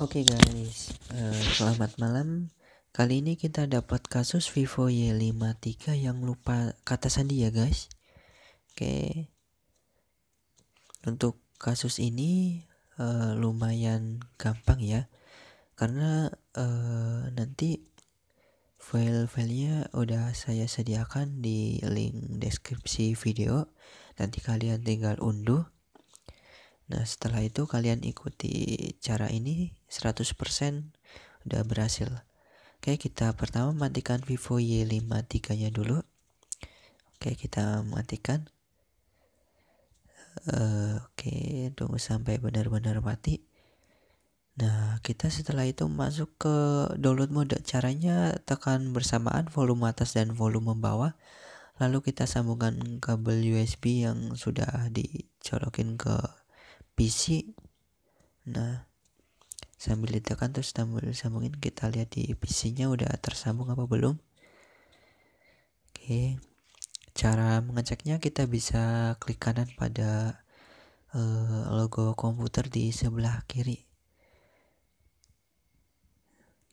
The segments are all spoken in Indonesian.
Oke okay guys, uh, selamat malam. Kali ini kita dapat kasus Vivo Y53 yang lupa kata sandi ya guys. Oke. Okay. Untuk kasus ini uh, lumayan gampang ya. Karena uh, nanti file-filenya udah saya sediakan di link deskripsi video. Nanti kalian tinggal unduh Nah, setelah itu kalian ikuti cara ini 100% udah berhasil. Oke, kita pertama matikan Vivo Y53-nya dulu. Oke, kita matikan. Uh, oke, tunggu sampai benar-benar mati. Nah, kita setelah itu masuk ke download mode. Caranya tekan bersamaan volume atas dan volume bawah. Lalu kita sambungkan kabel USB yang sudah dicolokin ke PC nah sambil ditekan terus sambungin kita lihat di PC-nya udah tersambung apa belum oke cara mengeceknya kita bisa klik kanan pada uh, logo komputer di sebelah kiri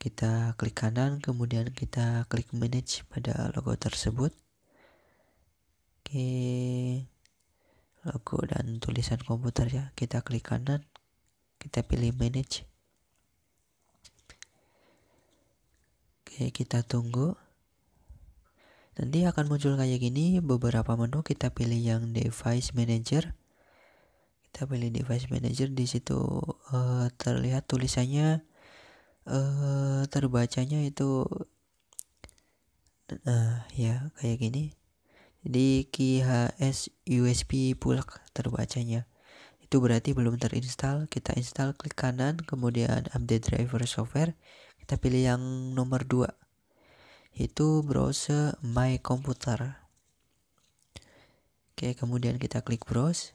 kita klik kanan kemudian kita klik manage pada logo tersebut oke logo dan tulisan komputer ya kita klik kanan kita pilih manage oke kita tunggu nanti akan muncul kayak gini beberapa menu kita pilih yang device manager kita pilih device manager di situ uh, terlihat tulisannya uh, terbacanya itu uh, ya kayak gini di KHS USB bulk terbacanya itu berarti belum terinstall kita install klik kanan kemudian update driver software kita pilih yang nomor 2 itu browser my computer oke kemudian kita klik browse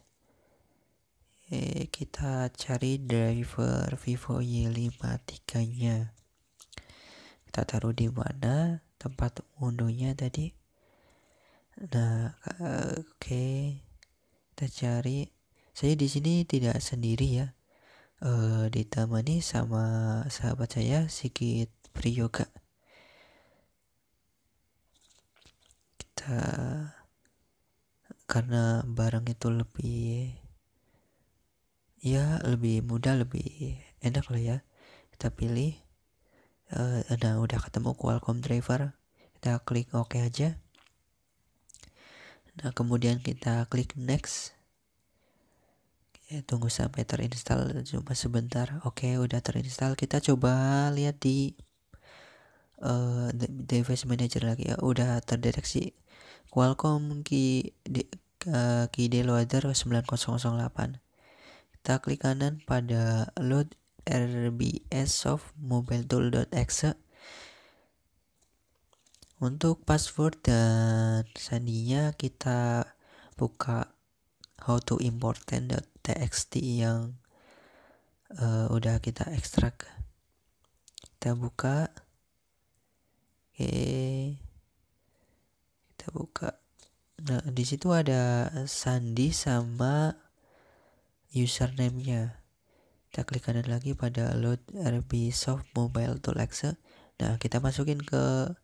Oke, kita cari driver vivo y53 nya kita taruh di mana tempat unduhnya tadi Nah, oke. Okay. Kita cari. Saya di sini tidak sendiri ya. Uh, eh, ditemani sama sahabat saya Sigit Priyoga. Kita karena barang itu lebih ya lebih mudah lebih enak lah ya kita pilih uh, nah udah ketemu Qualcomm driver kita klik OK aja Nah, kemudian kita klik next. Ya, tunggu sampai terinstall cuma sebentar. Oke, udah terinstall. Kita coba lihat di uh, device manager lagi ya. Udah terdeteksi Qualcomm Ki di, uh, KD Loader 9008. Kita klik kanan pada load rbs of mobile tool.exe untuk password dan sandinya kita buka how to important.txt yang uh, udah kita ekstrak. Kita buka. Oke. Okay. Kita buka. Nah, di situ ada sandi sama username-nya. Kita klik kanan lagi pada load RB Soft Mobile Tool Exe. Nah, kita masukin ke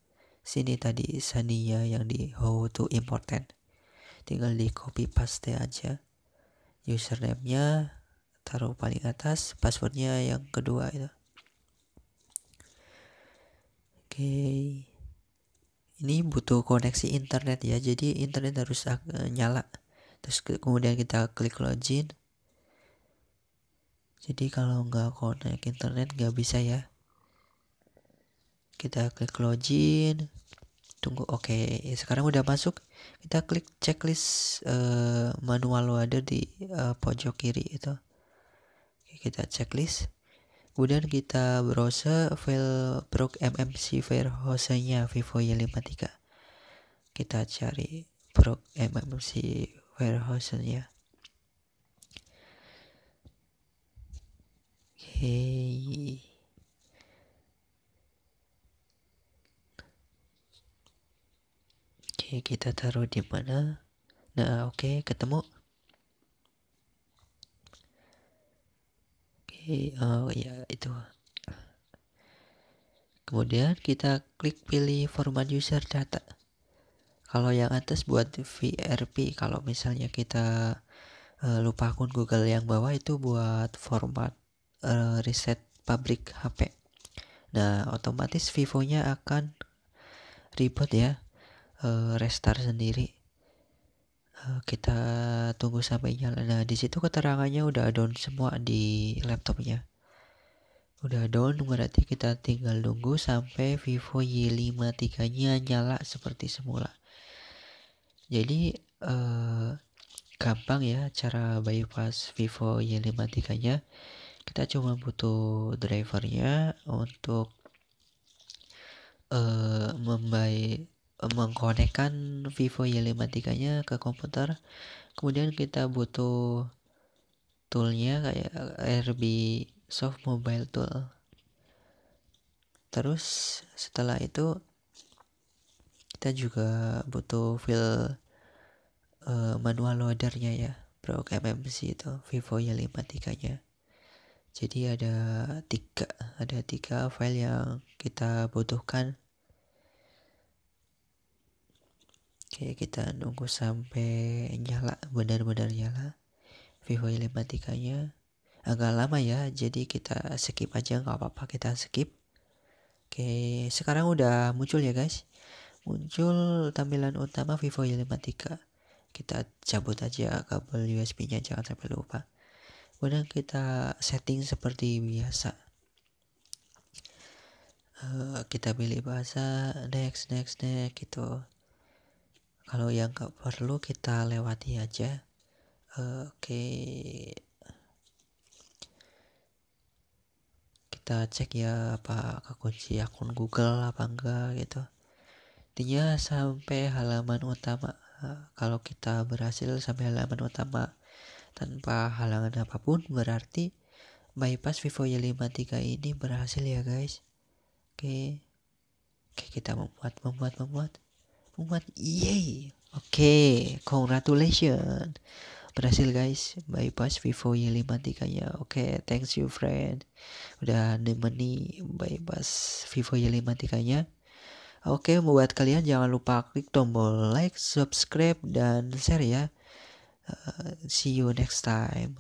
sini tadi Sania yang di how to important tinggal di copy paste aja username-nya taruh paling atas passwordnya yang kedua itu oke okay. ini butuh koneksi internet ya jadi internet harus e, nyala terus ke kemudian kita klik login jadi kalau nggak connect internet nggak bisa ya kita klik login tunggu oke okay. sekarang udah masuk kita klik checklist uh, manual ada di uh, pojok kiri itu okay, kita checklist kemudian kita browser file brok mmc firehose-nya vivo y53 kita cari brok mmc firehose-nya oke okay. okay, kita taruh di mana? Nah, oke, okay, ketemu. Oke, okay, oh uh, ya itu. Kemudian kita klik pilih format user data. Kalau yang atas buat VRP, kalau misalnya kita uh, lupa akun Google yang bawah itu buat format uh, reset pabrik HP. Nah, otomatis Vivo-nya akan reboot ya. Eh, restart sendiri eh, kita tunggu sampai nyala nah di situ keterangannya udah down semua di laptopnya udah down berarti kita tinggal tunggu sampai Vivo Y53 nya nyala seperti semula jadi uh, gampang ya cara bypass Vivo Y53 nya kita cuma butuh drivernya untuk uh, membaik mengkonekkan Vivo Y53 nya ke komputer kemudian kita butuh toolnya kayak RB soft mobile tool terus setelah itu kita juga butuh file uh, manual loadernya ya Pro MMC itu Vivo Y53 nya jadi ada tiga ada tiga file yang kita butuhkan Oke, kita nunggu sampai nyala, benar-benar nyala. Vivo Y53-nya agak lama ya, jadi kita skip aja nggak apa-apa, kita skip. Oke, sekarang udah muncul ya guys. Muncul tampilan utama Vivo Y53 Kita cabut aja kabel USB-nya, jangan sampai lupa. Kemudian kita setting seperti biasa. Eh, kita pilih bahasa next next next gitu kalau yang gak perlu kita lewati aja eh, oke kita cek ya apa kekunci akun Google apa enggak gitu intinya sampai halaman utama eh, kalau kita berhasil sampai halaman utama tanpa halangan apapun berarti bypass Vivo Y53 ini berhasil ya guys oke oke kita membuat membuat membuat Buat yay. Oke, okay, congratulations. Berhasil guys, bypass Vivo Y53 nya. Oke, okay, thanks you friend. Udah nemeni bypass Vivo Y53 nya. Oke, okay, buat kalian jangan lupa klik tombol like, subscribe dan share ya. Uh, see you next time.